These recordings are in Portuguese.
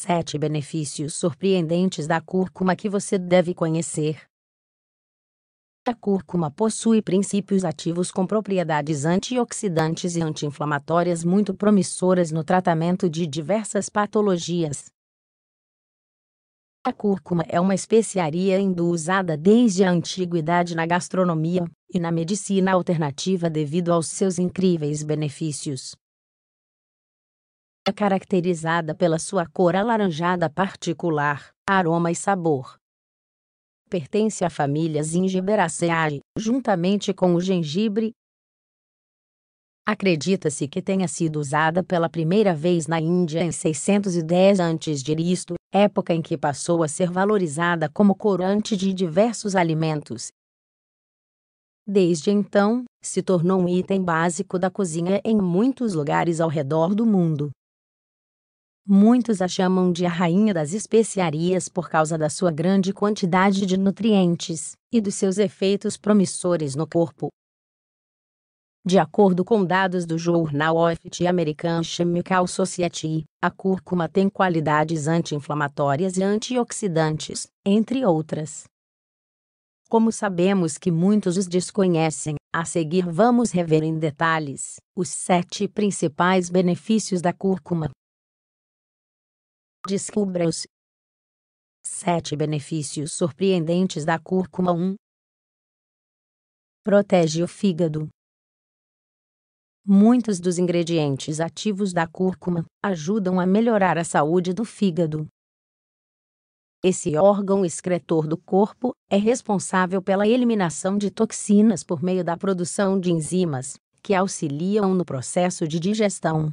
7 benefícios surpreendentes da cúrcuma que você deve conhecer. A cúrcuma possui princípios ativos com propriedades antioxidantes e anti-inflamatórias muito promissoras no tratamento de diversas patologias. A cúrcuma é uma especiaria hindu usada desde a antiguidade na gastronomia e na medicina alternativa devido aos seus incríveis benefícios. É caracterizada pela sua cor alaranjada particular, aroma e sabor. Pertence à família Zingiberaceae, juntamente com o gengibre. Acredita-se que tenha sido usada pela primeira vez na Índia em 610 a.C., época em que passou a ser valorizada como corante de diversos alimentos. Desde então, se tornou um item básico da cozinha em muitos lugares ao redor do mundo. Muitos a chamam de a rainha das especiarias por causa da sua grande quantidade de nutrientes e dos seus efeitos promissores no corpo. De acordo com dados do jornal of the American Chemical Society, a cúrcuma tem qualidades anti-inflamatórias e antioxidantes, entre outras. Como sabemos que muitos os desconhecem, a seguir vamos rever em detalhes os sete principais benefícios da cúrcuma. Descubra-os. 7 benefícios surpreendentes da cúrcuma 1. Protege o fígado. Muitos dos ingredientes ativos da cúrcuma ajudam a melhorar a saúde do fígado. Esse órgão excretor do corpo é responsável pela eliminação de toxinas por meio da produção de enzimas, que auxiliam no processo de digestão.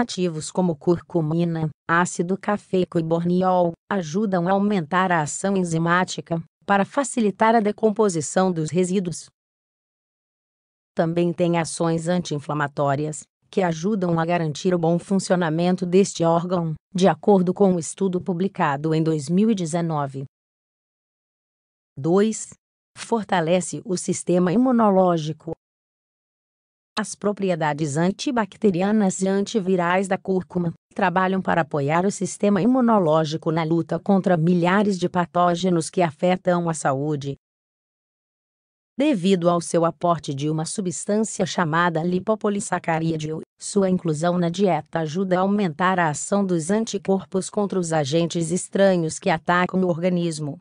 Ativos como curcumina, ácido cafeico e borniol ajudam a aumentar a ação enzimática para facilitar a decomposição dos resíduos. Também tem ações anti-inflamatórias que ajudam a garantir o bom funcionamento deste órgão, de acordo com um estudo publicado em 2019. 2. Fortalece o sistema imunológico as propriedades antibacterianas e antivirais da cúrcuma trabalham para apoiar o sistema imunológico na luta contra milhares de patógenos que afetam a saúde. Devido ao seu aporte de uma substância chamada lipopolissacarídeo, sua inclusão na dieta ajuda a aumentar a ação dos anticorpos contra os agentes estranhos que atacam o organismo.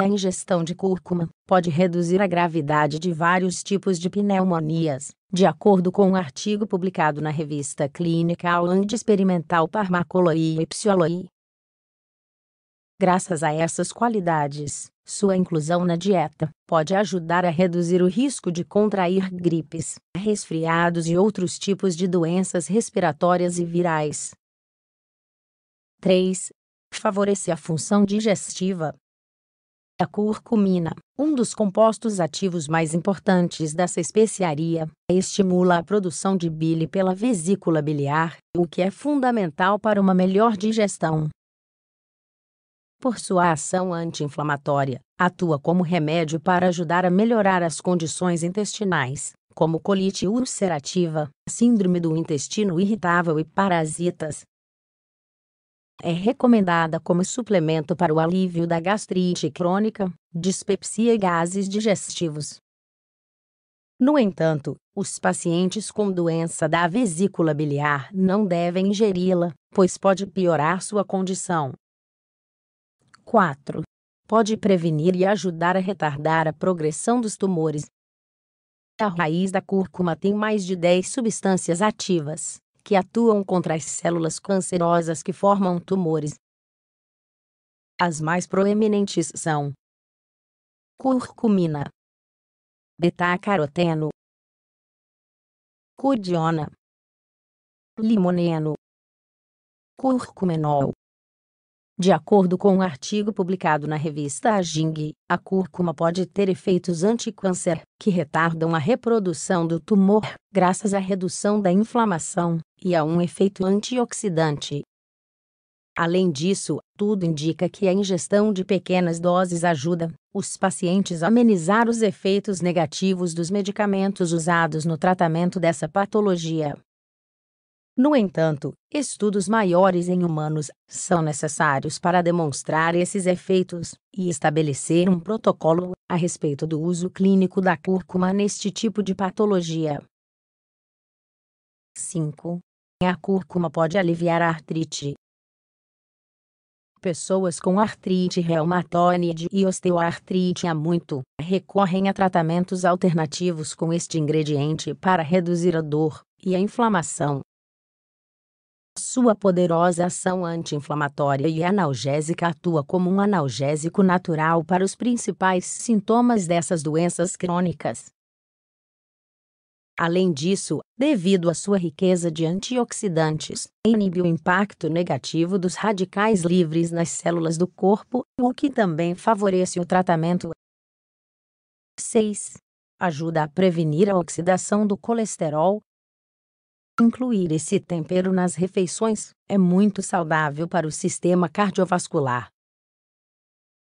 A ingestão de cúrcuma pode reduzir a gravidade de vários tipos de pneumonias, de acordo com um artigo publicado na revista Clinical and Experimental Pharmacology e Psychology. Graças a essas qualidades, sua inclusão na dieta pode ajudar a reduzir o risco de contrair gripes, resfriados e outros tipos de doenças respiratórias e virais. 3. Favorece a função digestiva, a curcumina, um dos compostos ativos mais importantes dessa especiaria, estimula a produção de bile pela vesícula biliar, o que é fundamental para uma melhor digestão. Por sua ação anti-inflamatória, atua como remédio para ajudar a melhorar as condições intestinais, como colite ulcerativa, síndrome do intestino irritável e parasitas. É recomendada como suplemento para o alívio da gastrite crônica, dispepsia e gases digestivos. No entanto, os pacientes com doença da vesícula biliar não devem ingeri-la, pois pode piorar sua condição. 4. Pode prevenir e ajudar a retardar a progressão dos tumores. A raiz da cúrcuma tem mais de 10 substâncias ativas, que atuam contra as células cancerosas que formam tumores. As mais proeminentes são curcumina, betacaroteno, codiona, limoneno, curcumenol, de acordo com um artigo publicado na revista Aging, a cúrcuma pode ter efeitos anticâncer, que retardam a reprodução do tumor, graças à redução da inflamação, e a um efeito antioxidante. Além disso, tudo indica que a ingestão de pequenas doses ajuda os pacientes a amenizar os efeitos negativos dos medicamentos usados no tratamento dessa patologia. No entanto, estudos maiores em humanos são necessários para demonstrar esses efeitos e estabelecer um protocolo a respeito do uso clínico da cúrcuma neste tipo de patologia. 5. A cúrcuma pode aliviar a artrite. Pessoas com artrite reumatoide e osteoartrite há muito recorrem a tratamentos alternativos com este ingrediente para reduzir a dor e a inflamação sua poderosa ação anti-inflamatória e analgésica atua como um analgésico natural para os principais sintomas dessas doenças crônicas. Além disso, devido à sua riqueza de antioxidantes, inibe o impacto negativo dos radicais livres nas células do corpo, o que também favorece o tratamento. 6. Ajuda a prevenir a oxidação do colesterol, Incluir esse tempero nas refeições é muito saudável para o sistema cardiovascular.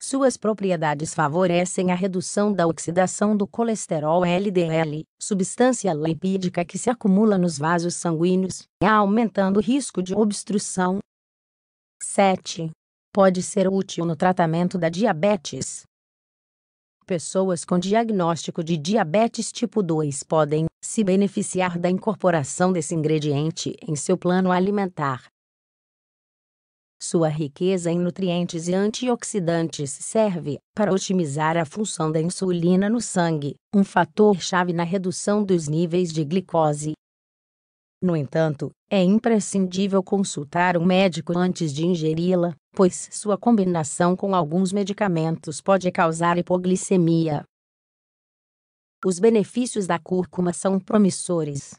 Suas propriedades favorecem a redução da oxidação do colesterol LDL, substância lipídica que se acumula nos vasos sanguíneos, aumentando o risco de obstrução. 7. Pode ser útil no tratamento da diabetes. Pessoas com diagnóstico de diabetes tipo 2 podem se beneficiar da incorporação desse ingrediente em seu plano alimentar. Sua riqueza em nutrientes e antioxidantes serve para otimizar a função da insulina no sangue, um fator-chave na redução dos níveis de glicose. No entanto, é imprescindível consultar um médico antes de ingeri-la, pois sua combinação com alguns medicamentos pode causar hipoglicemia. Os benefícios da cúrcuma são promissores.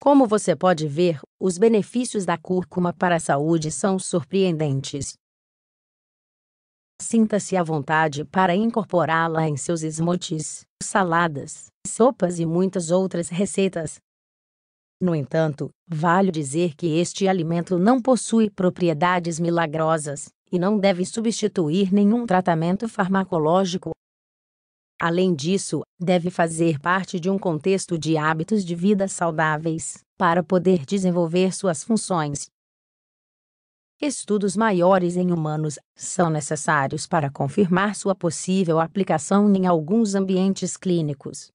Como você pode ver, os benefícios da cúrcuma para a saúde são surpreendentes. Sinta-se à vontade para incorporá-la em seus smoothies, saladas, sopas e muitas outras receitas, no entanto, vale dizer que este alimento não possui propriedades milagrosas e não deve substituir nenhum tratamento farmacológico. Além disso, deve fazer parte de um contexto de hábitos de vida saudáveis para poder desenvolver suas funções. Estudos maiores em humanos são necessários para confirmar sua possível aplicação em alguns ambientes clínicos.